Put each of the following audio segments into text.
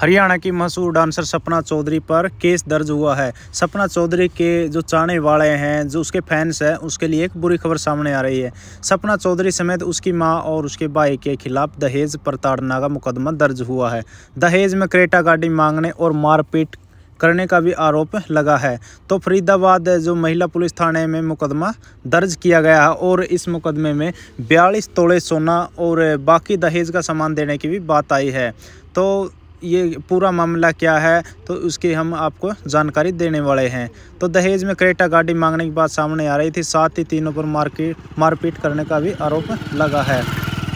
हरियाणा की मशहूर डांसर सपना चौधरी पर केस दर्ज हुआ है सपना चौधरी के जो चाहने वाले हैं जो उसके फैंस हैं उसके लिए एक बुरी खबर सामने आ रही है सपना चौधरी समेत उसकी माँ और उसके भाई के खिलाफ दहेज प्रताड़ना का मुकदमा दर्ज हुआ है दहेज में क्रेटा गाड़ी मांगने और मारपीट करने का भी आरोप लगा है तो फरीदाबाद जो महिला पुलिस थाने में मुकदमा दर्ज किया गया है और इस मुकदमे में बयालीस तोड़े सोना और बाकी दहेज का सामान देने की भी बात आई है तो ये पूरा मामला क्या है तो उसकी हम आपको जानकारी देने वाले हैं तो दहेज में क्रेटा गाड़ी मांगने की बात सामने आ रही थी साथ ही तीनों पर मारपीट मारपीट करने का भी आरोप लगा है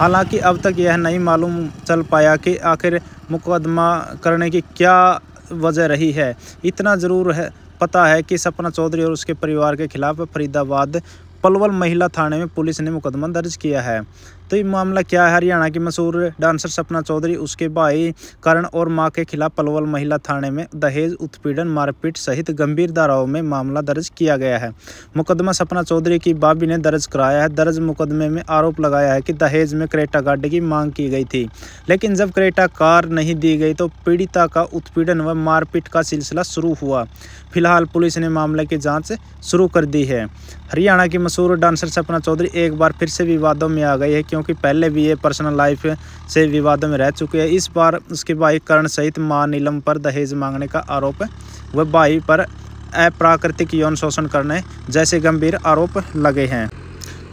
हालांकि अब तक यह नहीं मालूम चल पाया कि आखिर मुकदमा करने की क्या वजह रही है इतना ज़रूर है पता है कि सपना चौधरी और उसके परिवार के खिलाफ फरीदाबाद पलवल महिला थाने में पुलिस ने मुकदमा दर्ज किया है तो ये मामला क्या है हरियाणा की मशहूर डांसर सपना चौधरी उसके भाई करण और मां के खिलाफ पलवल महिला थाने में दहेज उत्पीड़न मारपीट सहित गंभीर धाराओं में मामला दर्ज किया गया है मुकदमा सपना चौधरी की बाबी ने दर्ज कराया है दर्ज मुकदमे में आरोप लगाया है कि दहेज में क्रेटा गार्ड की मांग की गई थी लेकिन जब क्रेटा कार नहीं दी गई तो पीड़िता का उत्पीड़न व मारपीट का सिलसिला शुरू हुआ फिलहाल पुलिस ने मामले की जाँच शुरू कर दी है हरियाणा की मशहूर डांसर सपना चौधरी एक बार फिर से विवादों में आ गई है क्योंकि क्योंकि पहले भी ये पर्सनल लाइफ से विवाद में रह चुके हैं इस बार उसके भाई करण सहित मां नीलम पर दहेज मांगने का आरोप वह भाई पर अप्राकृतिक यौन शोषण करने जैसे गंभीर आरोप लगे हैं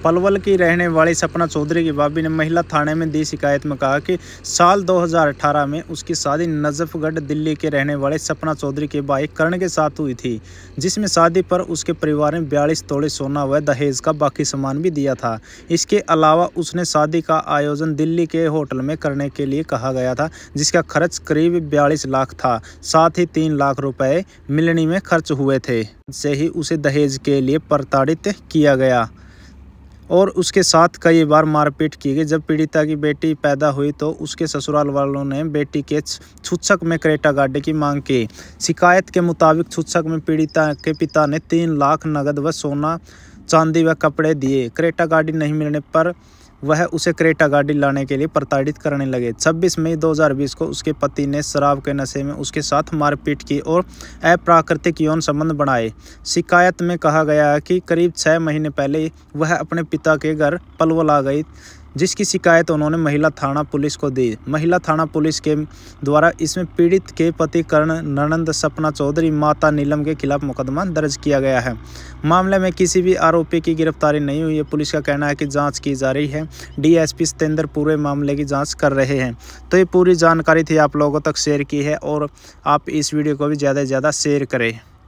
पलवल की रहने वाली सपना चौधरी की भाभी ने महिला थाने में दी शिकायत में कहा कि साल 2018 में उसकी शादी नजफगढ़ दिल्ली के रहने वाले सपना चौधरी के भाई कर्ण के साथ हुई थी जिसमें शादी पर उसके परिवार ने बयालीस तोड़े सोना व दहेज का बाकी सामान भी दिया था इसके अलावा उसने शादी का आयोजन दिल्ली के होटल में करने के लिए कहा गया था जिसका खर्च करीब बयालीस लाख था साथ ही तीन लाख रुपये मिलनी में खर्च हुए थे से ही उसे दहेज के लिए प्रताड़ित किया गया और उसके साथ कई बार मारपीट की गई जब पीड़िता की बेटी पैदा हुई तो उसके ससुराल वालों ने बेटी के छुत्सक में क्रेटा गाड़ी की मांग की शिकायत के मुताबिक छुत्सक में पीड़िता के पिता ने तीन लाख नगद व सोना चांदी व कपड़े दिए क्रेटा गाड़ी नहीं मिलने पर वह उसे क्रेटा गाड़ी लाने के लिए प्रताड़ित करने लगे 26 मई 2020 को उसके पति ने शराब के नशे में उसके साथ मारपीट की और अप्राकृतिक यौन संबंध बनाए शिकायत में कहा गया कि करीब छः महीने पहले वह अपने पिता के घर पलवल आ गई जिसकी शिकायत उन्होंने महिला थाना पुलिस को दी महिला थाना पुलिस के द्वारा इसमें पीड़ित के पति कर्ण ननंद सपना चौधरी माता नीलम के खिलाफ मुकदमा दर्ज किया गया है मामले में किसी भी आरोपी की गिरफ्तारी नहीं हुई है पुलिस का कहना है कि जाँच की जा रही है डीएसपी सतेंद्र पूरे मामले की जाँच कर रहे हैं तो ये पूरी जानकारी थी आप लोगों तक शेयर की है और आप इस वीडियो को भी ज़्यादा से ज़्यादा शेयर करें